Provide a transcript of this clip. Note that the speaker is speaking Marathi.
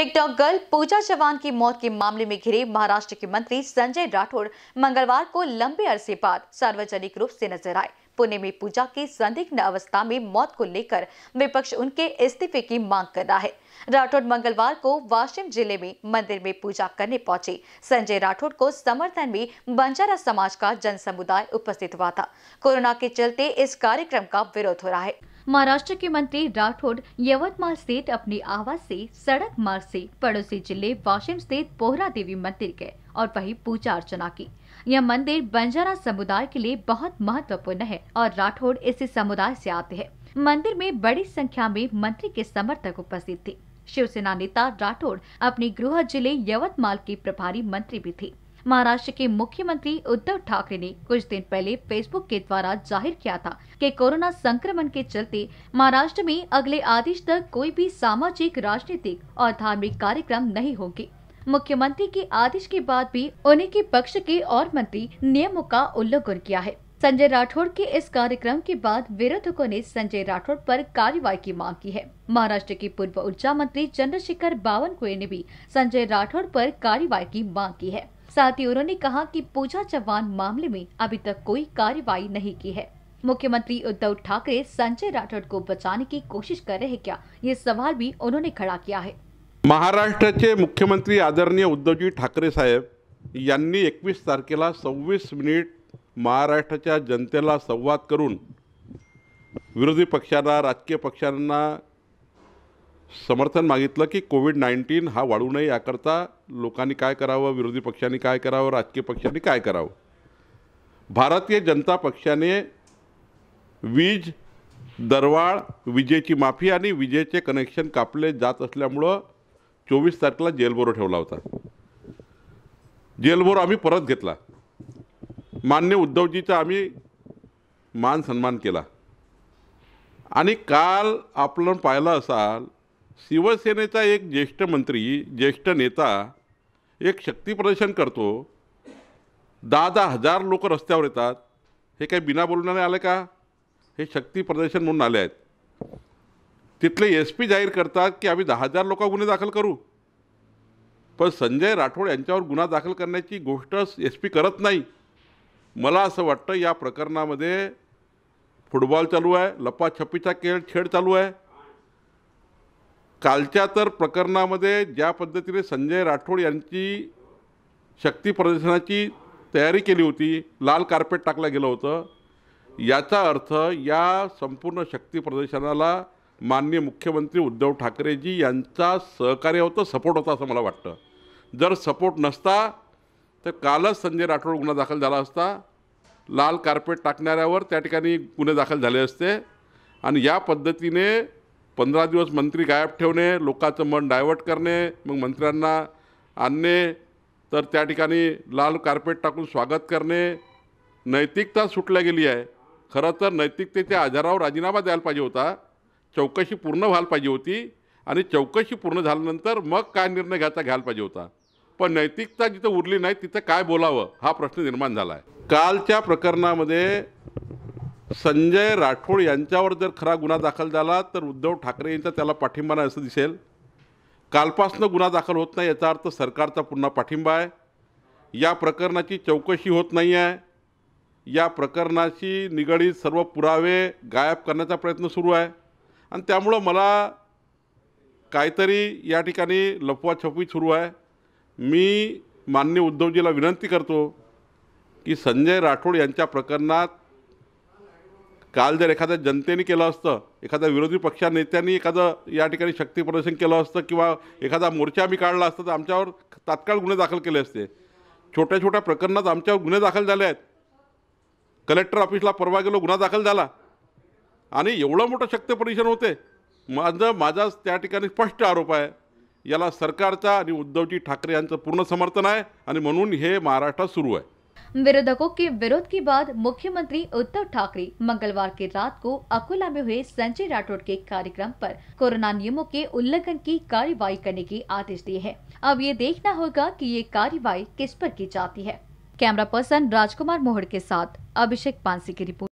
टिकटॉक गर्ल पूजा चौहान की मौत के मामले में घिरे महाराष्ट्र के मंत्री संजय राठौड़ मंगलवार को लंबे अरसे बाद सार्वजनिक रूप से नजर आए पुणे में पूजा की संदिग्ध अवस्था में मौत को लेकर विपक्ष उनके इस्तीफे की मांग कर रहा है राठौड़ मंगलवार को वाशिम जिले में मंदिर में पूजा करने पहुंचे संजय राठौड़ को समर्थन में बंजारा समाज का जन समुदाय उपस्थित हुआ था कोरोना के चलते इस कार्यक्रम का विरोध हो रहा है महाराष्ट्र के मंत्री राठौड़ यवतमाल स्थित अपने आवास से सड़क मार्ग से पड़ोसी जिले वाशिम स्थित पोहरा देवी मंदिर गए और वही पूजा अर्चना की यह मंदिर बंजारा समुदाय के लिए बहुत महत्वपूर्ण है और राठौड़ इसी समुदाय से आते हैं मंदिर में बड़ी संख्या में मंत्री के समर्थक उपस्थित थे शिवसेना नेता राठौड़ अपने गृह जिले यवतमाल के प्रभारी मंत्री भी थे महाराष्ट्र के मुख्यमंत्री उद्धव ठाकरे ने कुछ दिन पहले फेसबुक के द्वारा जाहिर किया था कि कोरोना संक्रमण के चलते महाराष्ट्र में अगले आदेश तक कोई भी सामाजिक राजनीतिक और धार्मिक कार्यक्रम नहीं होंगे मुख्यमंत्री के आदेश के बाद भी उन्हीं के पक्ष के और मंत्री नियमों का उल्लंघन किया है संजय राठौड़ के इस कार्यक्रम के बाद विरोधकों ने संजय राठौड़ पर कार्रवाई की मांग की है महाराष्ट्र के पूर्व ऊर्जा मंत्री चंद्रशेखर बावनकुए ने भी संजय राठौड़ पर कार्रवाई की मांग की है साथ ही उन्होंने कहा कि पूजा चौहान मामले में अभी तक कोई कार्यवाही नहीं की है मुख्यमंत्री उद्धव ठाकरे संजय राठौड़ को बचाने की कोशिश कर रहे क्या ये सवाल भी उन्होंने खड़ा किया है महाराष्ट्राचे मुख्यमंत्री आदरणीय उद्धवजी ठाकरे साहेब यांनी एकवीस तारखेला सव्वीस मिनिट महाराष्ट्राच्या जनतेला संवाद करून विरोधी पक्षांना राजकीय पक्षांना समर्थन मागितलं की कोविड नाईन्टीन हा वाढू नये याकरता लोकांनी काय करावं विरोधी पक्षांनी काय करावं राजकीय पक्षांनी काय करावं भारतीय जनता पक्षाने वीज दरवाळ विजेची माफी आणि विजेचे कनेक्शन कापले जात असल्यामुळं चोवीस तारखेला जेलबोरो ठेवला होता जेलबोरो आम्ही परत घेतला मान्य उद्धवजीचा आम्ही मान सन्मान केला आणि काल आपण पाहिलं असाल शिवसेनेचा एक ज्येष्ठ मंत्री ज्येष्ठ नेता एक शक्तीप्रदर्शन करतो दहा दहा हजार लोक रस्त्यावर येतात हे काही बिना बोलण्याने आलं का हे शक्ती प्रदर्शन म्हणून आले आहेत तिथले एस पी जाहीर करतात की आम्ही दहा हजार लोक गुन्हे दाखल करू पण संजय राठोड यांच्यावर गुन्हा दाखल करण्याची गोष्ट एस पी करत नाही मला असं वाटतं या प्रकरणामध्ये फुटबॉल चालू आहे लपाछपीचा खेळ खेळ चालू आहे कालच्या तर प्रकरणामध्ये ज्या पद्धतीने संजय राठोड यांची शक्ती प्रदर्शनाची तयारी केली होती लाल कार्पेट टाकलं गेलं होतं याचा अर्थ या संपूर्ण शक्ती प्रदर्शनाला माननीय मुख्यमंत्री उद्धव ठाकरेजी यांचा सहकार्य होतं सपोर्ट होता असं मला वाटतं जर सपोर्ट नसता तर कालच संजय राठोड गुन्हा दाखल झाला असता लाल कार्पेट टाकणाऱ्यावर त्या ठिकाणी गुन्हे दाखल झाले असते आणि या पद्धतीने पंधरा दिवस मंत्री गायब ठेवणे लोकांचं मन डायवर्ट करणे मग मंत्र्यांना आणणे तर त्या ठिकाणी लाल कार्पेट टाकून स्वागत करणे नैतिकता सुटल्या गेली आहे खरं तर नैतिकतेच्या आधारावर राजीनामा द्यायला पाहिजे होता चौकशी पूर्ण व्हायला पाहिजे होती आणि चौकशी पूर्ण झाल्यानंतर मग काय निर्णय घ्यायचा घ्यायला पाहिजे होता पण नैतिकता जिथं उरली नाही तिथं काय बोलावं हा प्रश्न निर्माण झाला आहे कालच्या प्रकरणामध्ये संजय राठोड यांच्यावर जर खरा गुन्हा दाखल झाला तर उद्धव ठाकरे यांचा त्याला पाठिंबा नाही असं दिसेल कालपासनं गुन्हा दाखल होत नाही याचा अर्थ सरकारचा पुन्हा पाठिंबा आहे या प्रकरणाची चौकशी होत नाही आहे या प्रकरणाशी निगडीत सर्व पुरावे गायब करण्याचा प्रयत्न सुरू आहे आणि त्यामुळं मला काहीतरी या ठिकाणी लपवाछपवी सुरू आहे मी मान्य उद्धवजीला विनंती करतो की संजय राठोड यांच्या प्रकरणात काल जर एखाद्या जनतेने केलं असतं एखाद्या विरोधी पक्षा नेत्यांनी एखादं या ठिकाणी शक्ती प्रदर्शन केलं असतं किंवा एखादा मोर्चा आम्ही काढला असता तर आमच्यावर तात्काळ गुन्हे दाखल केले असते छोट्या छोट्या प्रकरणात आमच्यावर गुन्हे दाखल झाले आहेत कलेक्टर ऑफिसला परवा गेलो गुन्हा दाखल झाला आणि एवढं मोठं शक्ती प्रदर्शन होते माझं माझाच त्या ठिकाणी स्पष्ट आरोप आहे याला सरकारचा आणि उद्धवजी ठाकरे यांचं पूर्ण समर्थन आहे आणि म्हणून हे महाराष्ट्रात सुरू आहे विरोधकों के विरोध के बाद मुख्यमंत्री उद्धव ठाकरे मंगलवार की रात को अकोला में हुए संजय राठौड़ के कार्यक्रम पर कोरोना नियमों के उल्लंघन की कार्यवाही करने के आदेश दिए हैं अब ये देखना होगा कि ये कार्यवाही किस पर की जाती है कैमरा पर्सन राजकुमार मोहड़ के साथ अभिषेक पांसी की रिपोर्ट